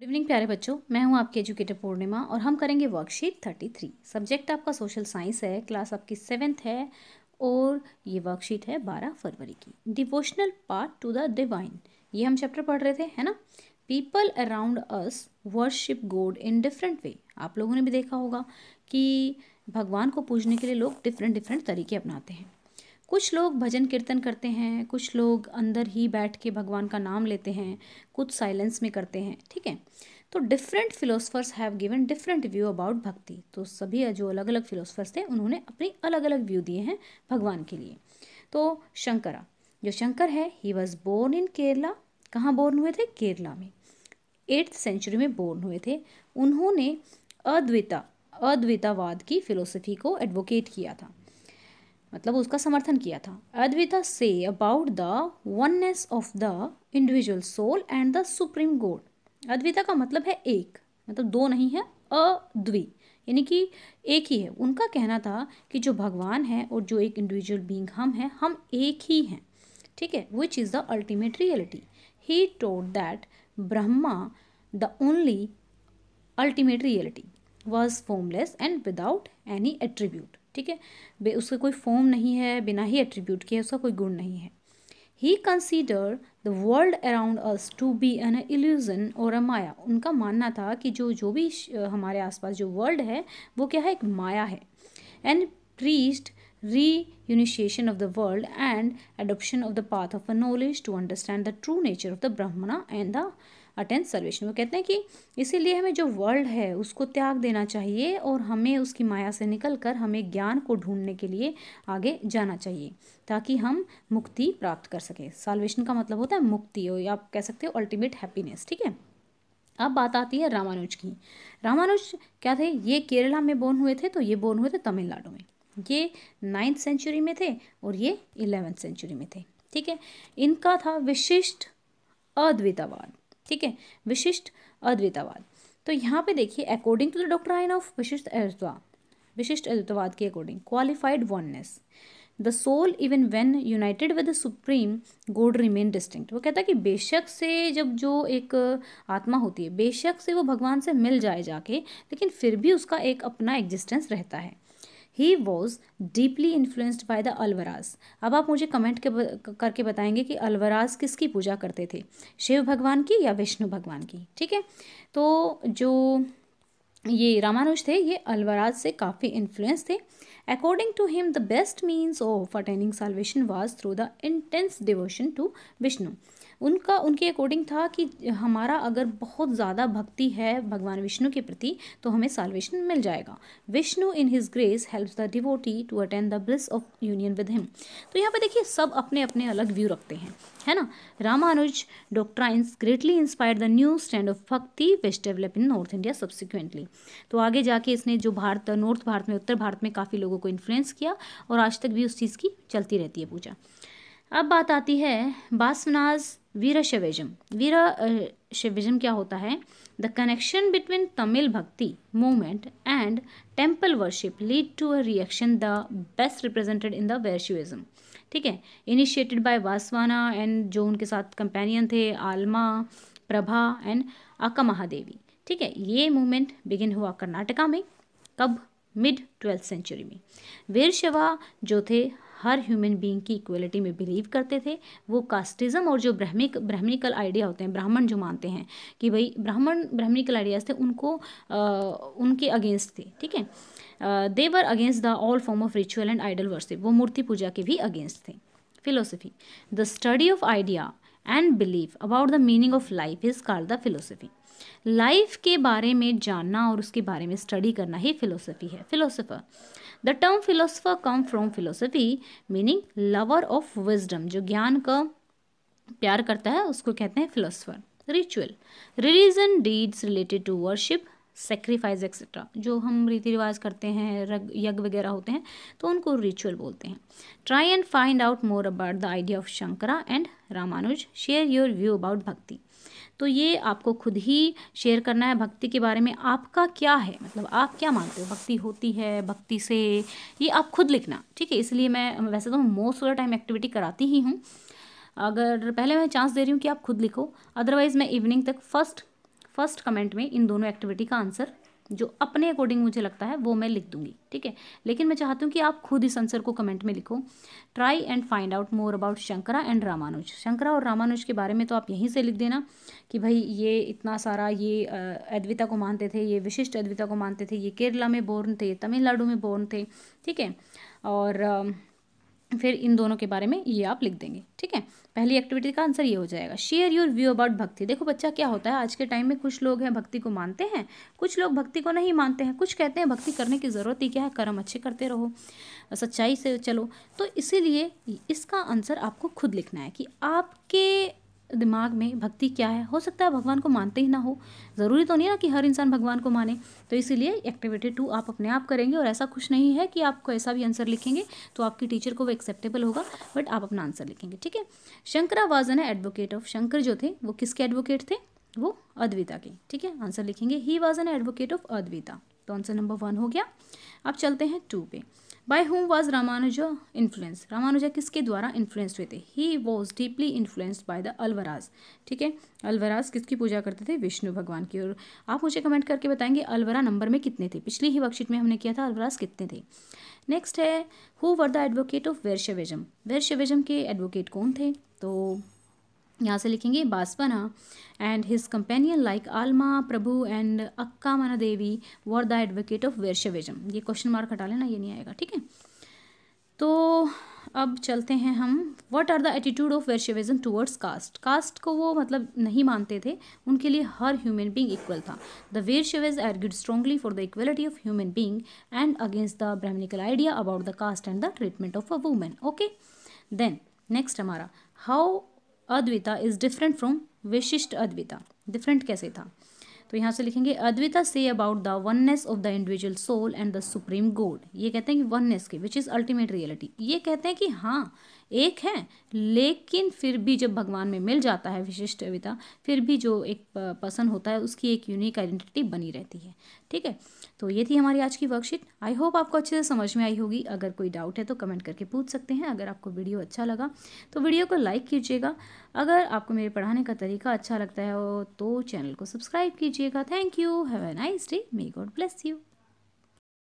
good evening प्यारे बच्चों मैं हूं आपकी एजुकेटर पूर्णिमा और हम करेंगे वर्कशीट थर्टी थ्री सब्जेक्ट आपका सोशल साइंस है क्लास आपकी सेवेंथ है और ये वर्कशीट है बारह फरवरी की डिवोशनल पार्ट टू द डिवाइन ये हम चैप्टर पढ़ रहे थे है ना पीपल अराउंड अस वर्शिप गोड इन डिफरेंट वे आप लोगों ने भी देखा होगा कि भगवान को पूजने के लिए लोग डिफरेंट डिफरेंट तरीके अपनाते हैं कुछ लोग भजन कीर्तन करते हैं कुछ लोग अंदर ही बैठ के भगवान का नाम लेते हैं कुछ साइलेंस में करते हैं ठीक है तो different philosophers have given different view about bhakti तो सभी जो अलग अलग फिलोसफर्स थे उन्होंने अपने अलग अलग व्यू दिए हैं भगवान के लिए तो शंकरा जो शंकर है he was born in Kerala कहाँ बोर्न हुए थे केरला में एट्थ सेंचुरी में बोर्न हुए थे उन्होंने अद्विता अद्वितावाद की फिलोसफी को एडवोकेट किया था मतलब उसका समर्थन किया था अद्विता से about the oneness of the individual soul and the supreme God Advaita का मतलब है एक मतलब दो नहीं है अद्वि यानी कि एक ही है उनका कहना था कि जो भगवान है और जो एक इंडिविजुअल बींग हम हैं हम एक ही हैं ठीक है which is the ultimate reality he टोड that Brahma the only ultimate reality was formless and without any attribute ठीक है उसका कोई फॉर्म नहीं है बिना ही एट्रीब्यूट के उसका कोई गुण नहीं है he consider the world around us to be an illusion और अ माया उनका मानना था कि जो जो भी हमारे आसपास जो वर्ल्ड है वो क्या है एक माया है and preached renunciation of the world and adoption of the path of a knowledge to understand the true nature of the Brahman and the attain salvation वो कहते हैं कि इसीलिए हमें जो वर्ल्ड है उसको त्याग देना चाहिए और हमें उसकी माया से निकल कर हमें ज्ञान को ढूंढने के लिए आगे जाना चाहिए ताकि हम मुक्ति प्राप्त कर सकें सर्वेशन का मतलब होता है मुक्ति हो या आप कह सकते हो अल्टीमेट हैप्पीनेस ठीक है अब बात आती है रामानुज की रामानुज क्या थे ये केरला में बोर्न हुए थे तो ये बोर्न हुए थे तमिलनाडु में ये नाइन्थ सेंचुरी में थे और ये इलेवेंथ सेंचुरी में थे ठीक है इनका था विशिष्ट अद्वैतावाद ठीक है विशिष्ट अद्वैतावाद तो यहाँ पे देखिए according to the doctrine of Vishishta अद्वा विशिष्ट अद्वैतवाद के according qualified oneness the soul even when united with the supreme God remain distinct वो कहता है कि बेशक से जब जो एक आत्मा होती है बेशक से वो भगवान से मिल जाए जाके लेकिन फिर भी उसका एक अपना एग्जिस्टेंस रहता है he was deeply influenced by the Alvars अब आप मुझे कमेंट के करके बताएंगे कि अलवराज किसकी पूजा करते थे शिव भगवान की या विष्णु भगवान की ठीक है तो जो ये रामानुज थे ये अलवराज से काफ़ी इन्फ्लुएंस थे according to him the best means of attaining salvation was through the intense devotion to Vishnu उनका उनके अकॉर्डिंग था कि हमारा अगर बहुत ज़्यादा भक्ति है भगवान विष्णु के प्रति तो हमें सालवेशन मिल जाएगा Vishnu in his grace helps the devotee to attain the bliss of union with him तो यहाँ पर देखिए सब अपने अपने अलग व्यू रखते हैं है ना Ramanuja doctrines greatly inspire the new strand of bhakti which develop in north India subsequently तो आगे जाके इसने जो भारत नॉर्थ भारत में उत्तर भारत में काफ़ी लोगों को इन्फ्लुएंस किया और आज तक भी उस चीज़ की चलती रहती है पूजा अब बात आती है बासवनाज वीर वीरशैविज्म क्या होता है the connection between Tamil bhakti movement and temple worship lead to a reaction the best represented in the Virashaivism ठीक है इनिशिएटेड बाय वासवाना एंड जो उनके साथ कंपेनियन थे आलमा प्रभा एंड आका महादेवी ठीक है ये मूवमेंट बिगिन हुआ कर्नाटका में कब मिड ट्वेल्थ सेंचुरी में वीरशवा जो थे हर ह्यूमन बीइंग की इक्वलिटी में बिलीव करते थे वो कास्टिज्म और जो ब्राह्मिक ब्राह्मणिकल आइडिया होते हैं ब्राह्मण जो मानते हैं कि भाई ब्राह्मण ब्राह्मणिकल आइडियाज़ थे उनको आ, उनके अगेंस्ट थे ठीक है they were against the all form of ritual and idol worship वो मूर्ति पूजा के भी अगेंस्ट थे philosophy the study of idea and believe about the meaning of life is called the philosophy life के बारे में जानना और उसके बारे में स्टडी करना ही फिलोसफी है philosopher the term philosopher come from philosophy meaning lover of wisdom जो ज्ञान का प्यार करता है उसको कहते हैं philosopher ritual religion deeds related to worship sacrifice etcetera जो हम रीति रिवाज करते हैं यज्ञ वगैरह होते हैं तो उनको रिचुअल बोलते हैं try and find out more about the idea of Shankara and Ramanuja share your view about bhakti तो ये आपको खुद ही शेयर करना है भक्ति के बारे में आपका क्या है मतलब आप क्या मानते हो भक्ति होती है भक्ति से ये आप खुद लिखना ठीक है इसलिए मैं वैसे तो most of the time activity कराती ही हूँ अगर पहले मैं चांस दे रही हूँ कि आप खुद लिखो अदरवाइज़ मैं इवनिंग तक फर्स्ट फर्स्ट कमेंट में इन दोनों एक्टिविटी का आंसर जो अपने अकॉर्डिंग मुझे लगता है वो मैं लिख दूंगी ठीक है लेकिन मैं चाहती हूँ कि आप खुद इस आंसर को कमेंट में लिखो try and find out more about Shankara and Ramanuja Shankara और रामानुज के बारे में तो आप यहीं से लिख देना कि भाई ये इतना सारा ये अद्विता को मानते थे ये विशिष्ट अद्विता को मानते थे ये केरला में बोर्न थे तमिलनाडु में बोर्न थे ठीक है और फिर इन दोनों के बारे में ये आप लिख देंगे ठीक है पहली एक्टिविटी का आंसर ये हो जाएगा शेयर योर व्यू अबाउट भक्ति देखो बच्चा क्या होता है आज के टाइम में कुछ लोग हैं भक्ति को मानते हैं कुछ लोग भक्ति को नहीं मानते हैं कुछ कहते हैं भक्ति करने की ज़रूरत ही क्या है कर्म अच्छे करते रहो सच्चाई से चलो तो इसीलिए इसका आंसर आपको खुद लिखना है कि आपके दिमाग में भक्ति क्या है हो सकता है भगवान को मानते ही ना हो ज़रूरी तो नहीं ना कि हर इंसान भगवान को माने तो इसीलिए एक्टिविटी टू आप अपने आप करेंगे और ऐसा कुछ नहीं है कि आपको ऐसा भी आंसर लिखेंगे तो आपकी टीचर को वो एक्सेप्टेबल होगा बट आप अपना आंसर लिखेंगे ठीक है शंकरा वाजन है एडवोकेट ऑफ शंकर जो थे वो किसके एडवोकेट थे वो अद्विता के ठीक है आंसर लिखेंगे he was an advocate of Advaita तो आंसर नंबर वन हो गया अब चलते हैं टू पे by whom was Ramanuja influence Ramanuja किसके द्वारा इन्फ्लुएंस हुए थे he was deeply influenced by the Alvars ठीक है अलवराज किसकी पूजा करते थे विष्णु भगवान की और आप मुझे कमेंट करके बताएंगे अलवरा नंबर में कितने थे पिछली ही वर्कशीट में हमने किया था अलवराज कितने थे नेक्स्ट है who were the advocate of Virashaivism Virashaivism के एडवोकेट कौन थे तो यहाँ से लिखेंगे Basavanna and his companion like Allama Prabhu and Akka Mahadevi were the advocate of Virashaivism ये क्वेश्चन मार्क हटा लेना ये नहीं आएगा ठीक है तो अब चलते हैं हम what are the attitude of Virashaivism towards caste caste को वो मतलब नहीं मानते थे उनके लिए हर ह्यूमन बींग इक्वल था the Virashaivas argued strongly for the equality of human being and against the Brahmanical idea about the caste and the treatment of a women okay then next हमारा how Advaita is different from Vishishta Advaita different कैसे था तो यहाँ से लिखेंगे अद्विता से about the oneness of the individual soul and the supreme God ये कहते हैं कि वननेस के विच इज़ अल्टीमेट रियलिटी ये कहते हैं कि हाँ एक है लेकिन फिर भी जब भगवान में मिल जाता है विशिष्ट अद्विता फिर भी जो एक पर्सन होता है उसकी एक यूनिक आइडेंटिटी बनी रहती है ठीक है तो ये थी हमारी आज की वर्कशीट आई होप आपको अच्छे से समझ में आई होगी अगर कोई डाउट है तो कमेंट करके पूछ सकते हैं अगर आपको वीडियो अच्छा लगा तो वीडियो को लाइक कीजिएगा अगर आपको मेरे पढ़ाने का तरीका अच्छा लगता है तो चैनल को सब्सक्राइब कीजिएगा thank you have a nice day may God bless you